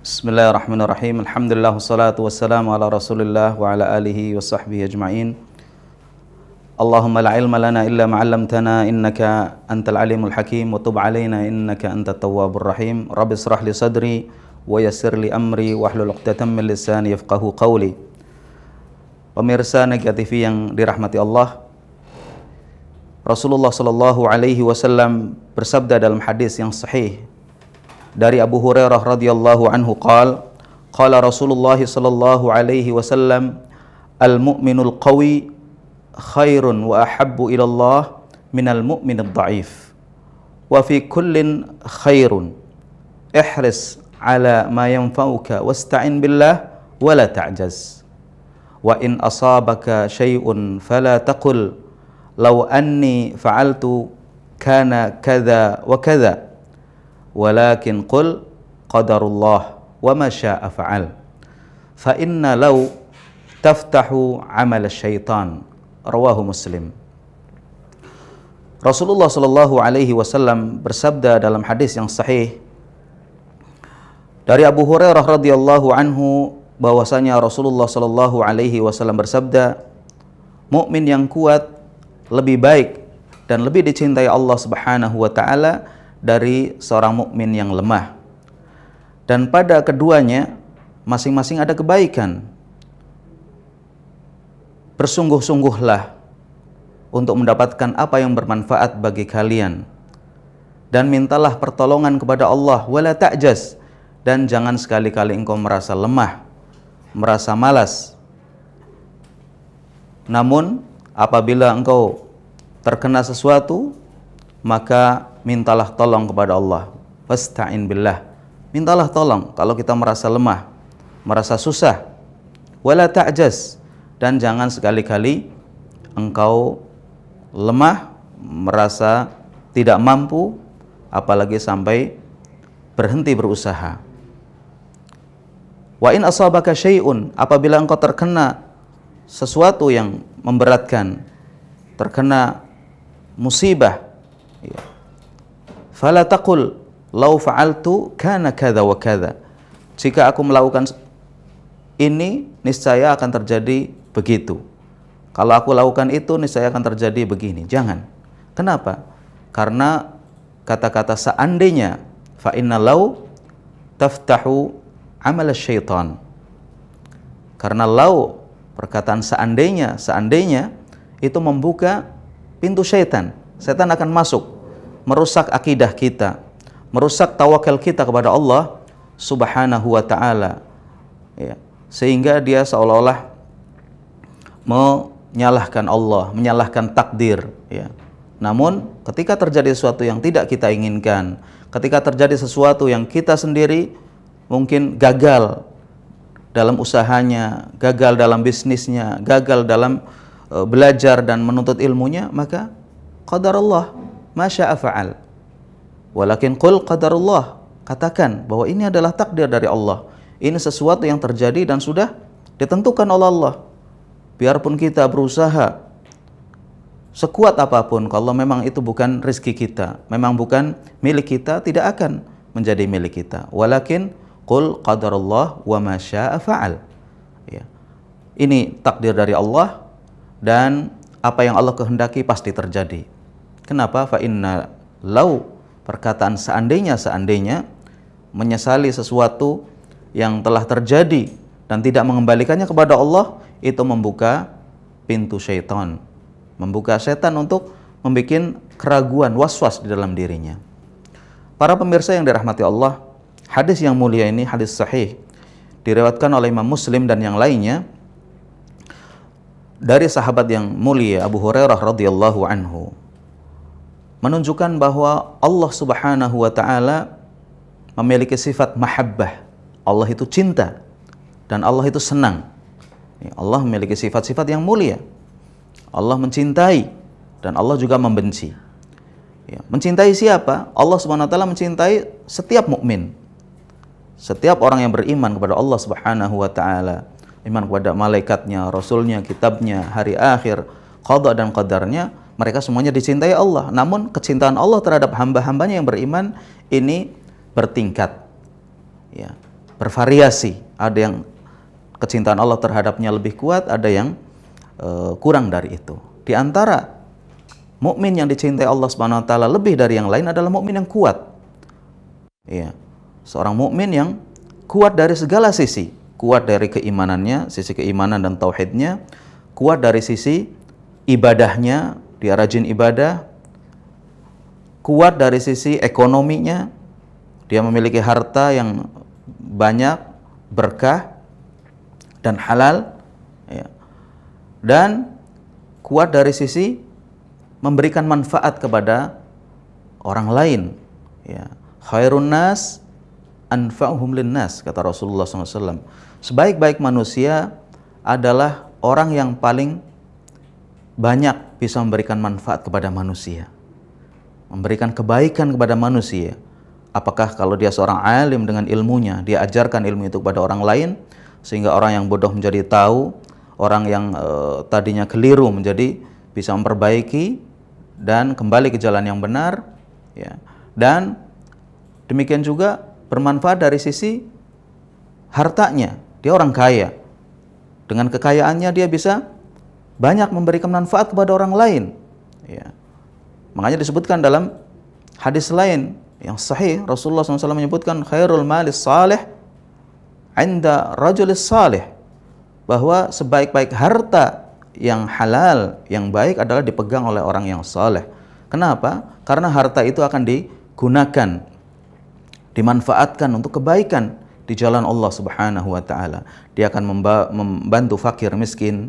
بسم الله الرحمن الرحيم الحمد لله والصلاة والسلام على رسول الله وعلى آله وصحبه أجمعين اللهم لا علم لنا إلا ما علمتنا إنك أنت العليم الحكيم وتب علينا إنك أنت التواب الرحيم رب اشرح لي صدري ويسر لي أمري واحلul uqdatan من لساني يفقه قولي Pemirsa negatif yang dirahmati Allah Rasulullah Shallallahu Alaihi Wasallam bersabda dalam hadis yang sahih dari Abu Hurairah radhiyallahu anhu qala qala Rasulullah sallallahu alaihi wasallam al mu'minul qawi khairun wa ahabbu ila Allah minal mu'minid dha'if wa fi kullin khairun ihris ala ma yanfa'uka wasta'in billah wa la ta'jaz wa in asabaka shay'un fala taqul law anni fa'altu kana kadha wa kadha walakin qul qadarullah wa ma syaa fa'al fa inna law taftahu amal syaitan rawahu muslim Rasulullah sallallahu Alaihi Wasallam bersabda dalam hadis yang sahih dari Abu Hurairah radhiyallahu anhu bahwasanya Rasulullah sallallahu Alaihi Wasallam bersabda mukmin yang kuat lebih baik dan lebih dicintai Allah Subhanahu Wa Taala dari seorang mukmin yang lemah. Dan pada keduanya masing-masing ada kebaikan. Bersungguh-sungguhlah untuk mendapatkan apa yang bermanfaat bagi kalian. Dan mintalah pertolongan kepada Allah wala ta'jas dan jangan sekali-kali engkau merasa lemah, merasa malas. Namun apabila engkau terkena sesuatu maka mintalah tolong kepada Allah. Fasta'in billah. Mintalah tolong kalau kita merasa lemah, merasa susah. Wala ta'jaz dan jangan sekali-kali engkau lemah, merasa tidak mampu, apalagi sampai berhenti berusaha. Wa in asabaka syai'un, apabila engkau terkena sesuatu yang memberatkan, terkena musibah, Ya. Fala taqul lau fa'altu kana kada wa kada. Jika aku melakukan ini niscaya akan terjadi begitu. Kalau aku lakukan itu niscaya akan terjadi begini. Jangan. Kenapa? Karena kata-kata seandainya fa inna lau taftahu amal syaitan. Karena lau perkataan seandainya, seandainya itu membuka pintu syaitan. Setan akan masuk, merusak akidah kita, merusak tawakal kita kepada Allah Subhanahu wa taala. Ya. Sehingga dia seolah-olah menyalahkan Allah, menyalahkan takdir, ya. Namun ketika terjadi sesuatu yang tidak kita inginkan, ketika terjadi sesuatu yang kita sendiri mungkin gagal dalam usahanya, gagal dalam bisnisnya, gagal dalam e, belajar dan menuntut ilmunya, maka qadarullah masya fa'al walakin qul qadarullah katakan bahwa ini adalah takdir dari Allah ini sesuatu yang terjadi dan sudah ditentukan oleh Allah biarpun kita berusaha sekuat apapun kalau memang itu bukan rezeki kita memang bukan milik kita tidak akan menjadi milik kita walakin qul qadarullah wa syaa fa'al ya. ini takdir dari Allah dan apa yang Allah kehendaki pasti terjadi Kenapa? Fa inna lau perkataan seandainya seandainya menyesali sesuatu yang telah terjadi dan tidak mengembalikannya kepada Allah itu membuka pintu syaitan membuka setan untuk membuat keraguan was-was di dalam dirinya para pemirsa yang dirahmati Allah hadis yang mulia ini hadis sahih direwatkan oleh Imam Muslim dan yang lainnya dari sahabat yang mulia Abu Hurairah radhiyallahu anhu menunjukkan bahwa Allah Subhanahu wa taala memiliki sifat mahabbah. Allah itu cinta dan Allah itu senang. Allah memiliki sifat-sifat yang mulia. Allah mencintai dan Allah juga membenci. Ya, mencintai siapa? Allah Subhanahu wa taala mencintai setiap mukmin. Setiap orang yang beriman kepada Allah Subhanahu wa taala, iman kepada malaikatnya, rasulnya, kitabnya, hari akhir, qada dan qadarnya, mereka semuanya dicintai Allah. Namun kecintaan Allah terhadap hamba-hambanya yang beriman ini bertingkat, ya, bervariasi. Ada yang kecintaan Allah terhadapnya lebih kuat, ada yang uh, kurang dari itu. Di antara mukmin yang dicintai Allah Subhanahu wa taala lebih dari yang lain adalah mukmin yang kuat. Ya. Seorang mukmin yang kuat dari segala sisi, kuat dari keimanannya, sisi keimanan dan tauhidnya, kuat dari sisi ibadahnya, dia rajin ibadah, kuat dari sisi ekonominya, dia memiliki harta yang banyak, berkah, dan halal, ya. dan kuat dari sisi memberikan manfaat kepada orang lain. Ya. Khairun nas anfa'uhum linnas, kata Rasulullah SAW. Sebaik-baik manusia adalah orang yang paling banyak bisa memberikan manfaat kepada manusia. Memberikan kebaikan kepada manusia. Apakah kalau dia seorang alim dengan ilmunya, dia ajarkan ilmu itu kepada orang lain, sehingga orang yang bodoh menjadi tahu, orang yang e, tadinya keliru menjadi bisa memperbaiki dan kembali ke jalan yang benar. Ya. Dan demikian juga bermanfaat dari sisi hartanya. Dia orang kaya. Dengan kekayaannya dia bisa banyak memberikan manfaat kepada orang lain. Ya. Makanya disebutkan dalam hadis lain yang sahih Rasulullah SAW menyebutkan khairul malis salih inda rajulis salih bahwa sebaik-baik harta yang halal, yang baik adalah dipegang oleh orang yang saleh. Kenapa? Karena harta itu akan digunakan, dimanfaatkan untuk kebaikan di jalan Allah Subhanahu wa taala. Dia akan membantu fakir miskin,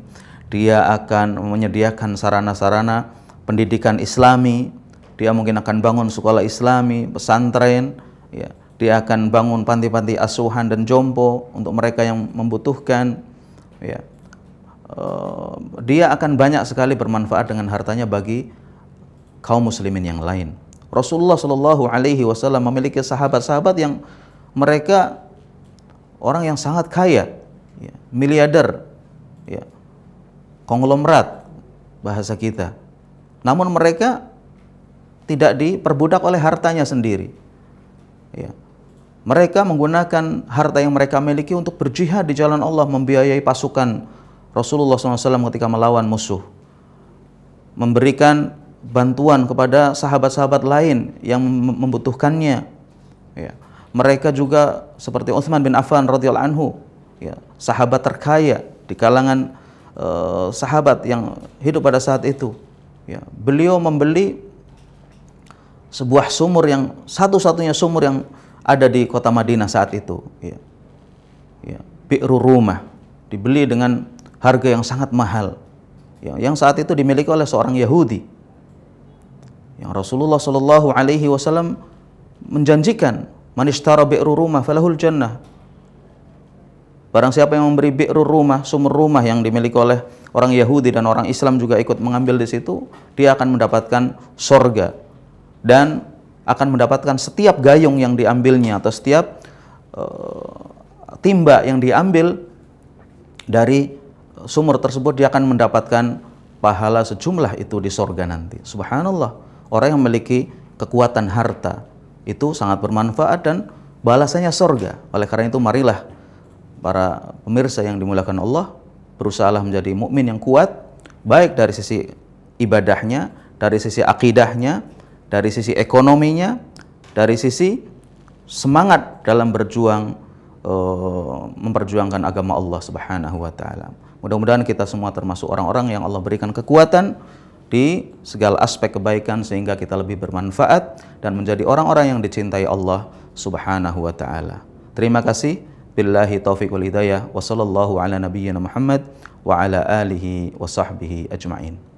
dia akan menyediakan sarana-sarana pendidikan islami, dia mungkin akan bangun sekolah islami, pesantren, ya. dia akan bangun panti-panti asuhan dan jompo untuk mereka yang membutuhkan. Ya. Eh, dia akan banyak sekali bermanfaat dengan hartanya bagi kaum muslimin yang lain. Rasulullah Shallallahu Alaihi Wasallam memiliki sahabat-sahabat yang mereka orang yang sangat kaya, ya, miliarder, ya, konglomerat bahasa kita. Namun mereka tidak diperbudak oleh hartanya sendiri. Ya. Mereka menggunakan harta yang mereka miliki untuk berjihad di jalan Allah, membiayai pasukan Rasulullah SAW ketika melawan musuh. Memberikan bantuan kepada sahabat-sahabat lain yang membutuhkannya. Ya. Mereka juga seperti Utsman bin Affan radhiyallahu anhu, ya, sahabat terkaya di kalangan eh, sahabat yang hidup pada saat itu. Ya, beliau membeli sebuah sumur yang satu-satunya sumur yang ada di kota Madinah saat itu. Ya. Ya, Bi'ru rumah dibeli dengan harga yang sangat mahal. Ya, yang saat itu dimiliki oleh seorang Yahudi. Yang Rasulullah Shallallahu alaihi wasallam menjanjikan manistara bi'ru rumah falahul jannah Barang siapa yang memberi bi'ru rumah, sumur rumah yang dimiliki oleh orang Yahudi dan orang Islam juga ikut mengambil di situ, dia akan mendapatkan sorga dan akan mendapatkan setiap gayung yang diambilnya atau setiap uh, timba yang diambil dari sumur tersebut dia akan mendapatkan pahala sejumlah itu di sorga nanti. Subhanallah, orang yang memiliki kekuatan harta itu sangat bermanfaat dan balasannya sorga. Oleh karena itu marilah para pemirsa yang dimulakan Allah, berusahalah menjadi mukmin yang kuat baik dari sisi ibadahnya, dari sisi akidahnya, dari sisi ekonominya, dari sisi semangat dalam berjuang eh, memperjuangkan agama Allah Subhanahu wa taala. Mudah-mudahan kita semua termasuk orang-orang yang Allah berikan kekuatan di segala aspek kebaikan sehingga kita lebih bermanfaat dan menjadi orang-orang yang dicintai Allah Subhanahu wa taala. Terima kasih. بالله توفيق والهداية وصلى الله على نبينا محمد وعلى آله وصحبه أجمعين